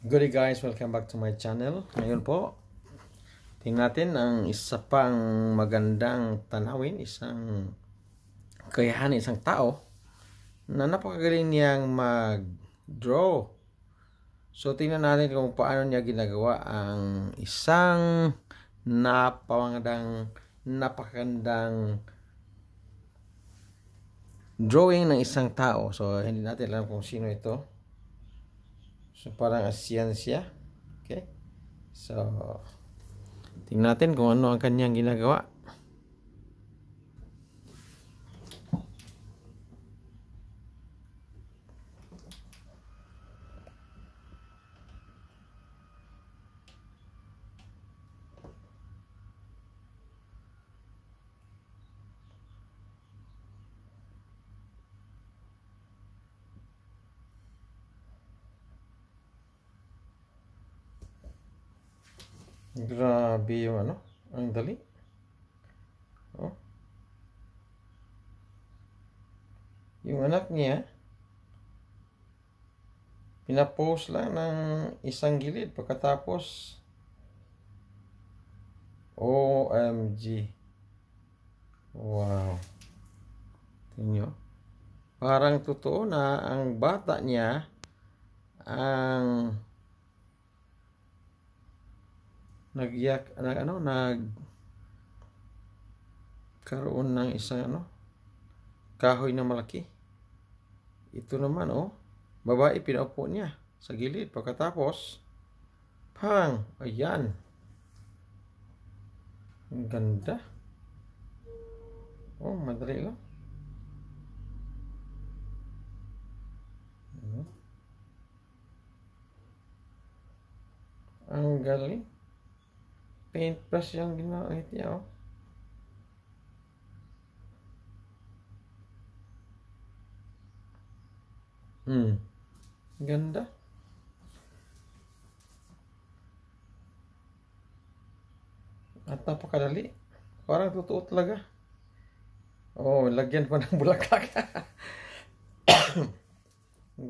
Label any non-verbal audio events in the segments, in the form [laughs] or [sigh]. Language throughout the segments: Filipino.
Good day guys, welcome back to my channel. Ngayon po, tingnan natin ang isa pang magandang tanawin, isang kayahan, isang tao na napakagaling niyang mag-draw. So tingnan natin kung paano niya ginagawa ang isang napakagandang napakagandang drawing ng isang tao. So hindi natin alam kung sino ito. So, parang ASEAN siya. Okay? So, tingnan natin kung ano ang kanyang ginagawa. Grabe yung ano. Ang dali. Oh. Yung anak niya, pinapost lang ng isang gilid pagkatapos OMG wow tingnan parang totoo na ang bata niya ang nagyak nag ano nag karoon ng isang ano kahoy na malaki ito naman oh babae pinaupo niya sa gilid pagkatapos pang ayan ang ganda oh madali lang oh. ang galing paintbrush yung ginagamit niya oh. Hmm. Ganda. At napakadali. Parang totoo talaga. Oh, lagyan ko ng [laughs] bulaklak. [coughs]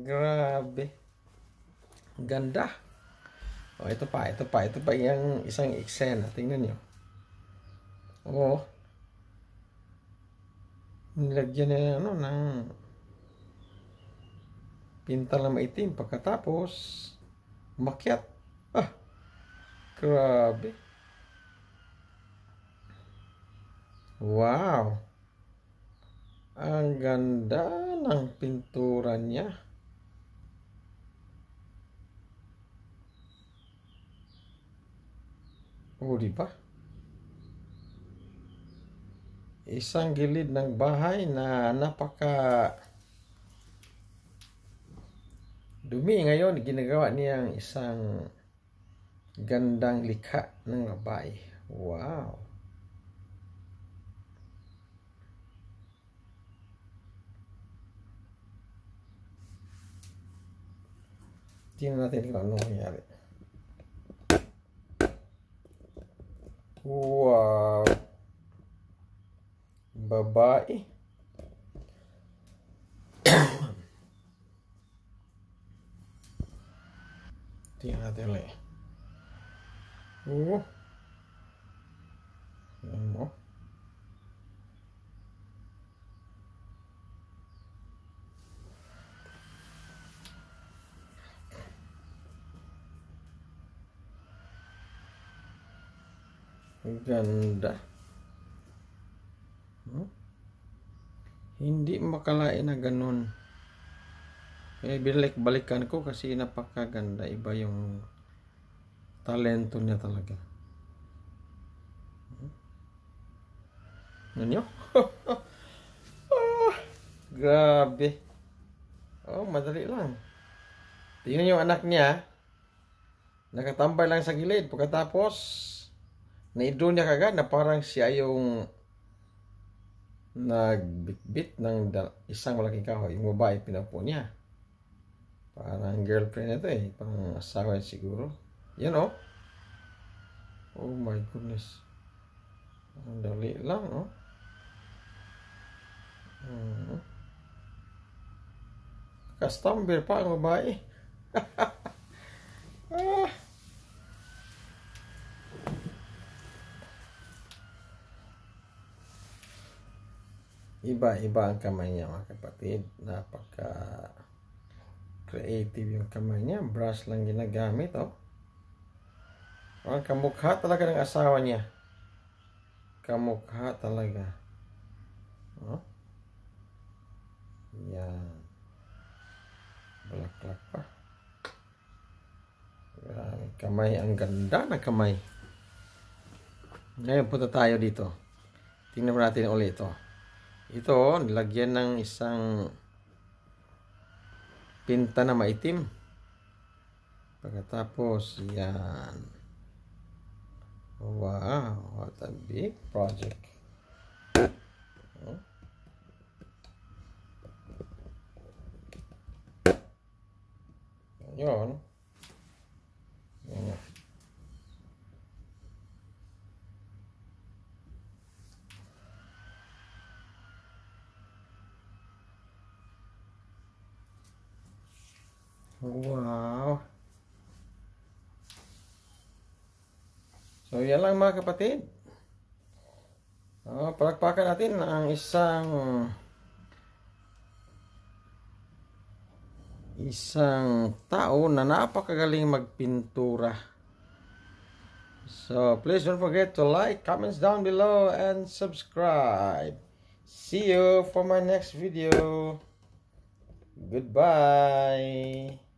Grabe. Ganda. O, oh, ito pa, ito pa, ito pa yung isang eksena. Ah, tingnan nyo. Oo. Nilagyan na ano, ng pinta na maitim. Pagkatapos, makyat. Ah, grabe. Wow. Ang ganda ng pintura niya. Oh, di ba? Isang gilid ng bahay na napaka dumi ngayon ginagawa niyang isang gandang likha ng babae. Wow! Tingnan natin kung ano nangyari. Wow. bye bye. natin tele. Uh. Ganda. No? Hindi makalain na ganun. Eh, binalik-balikan ko kasi napakaganda. Iba yung talento niya talaga. Hmm? Ano nyo? [laughs] oh, ah, grabe. Oh, madali lang. Tingnan yung anak niya. Nakatambay lang sa gilid. Pagkatapos, na-draw niya kagad na parang siya yung nagbitbit ng isang malaking kahoy. Yung babae pinapo niya. Parang girlfriend na eh. Parang asawa siguro. Yan o. Oh. oh my goodness. Ang dali lang o. Oh. Hmm. Customer pa ang babae. [laughs] ah. iba-iba ang kamay niya mga kapatid napaka creative yung kamay niya brush lang ginagamit oh ang kamukha talaga ng asawa niya kamukha talaga oh yan balaklak pa Grabe, kamay ang ganda na kamay ngayon punta tayo dito tingnan natin ulit ito oh. Ito, nilagyan ng isang pinta na maitim. Pagkatapos, yan. Wow, what a big project. Yun. Wow. So, yan lang mga kapatid. Oh, palakpakan natin ang isang isang tao na napakagaling magpintura. So, please don't forget to like, comments down below, and subscribe. See you for my next video. Goodbye.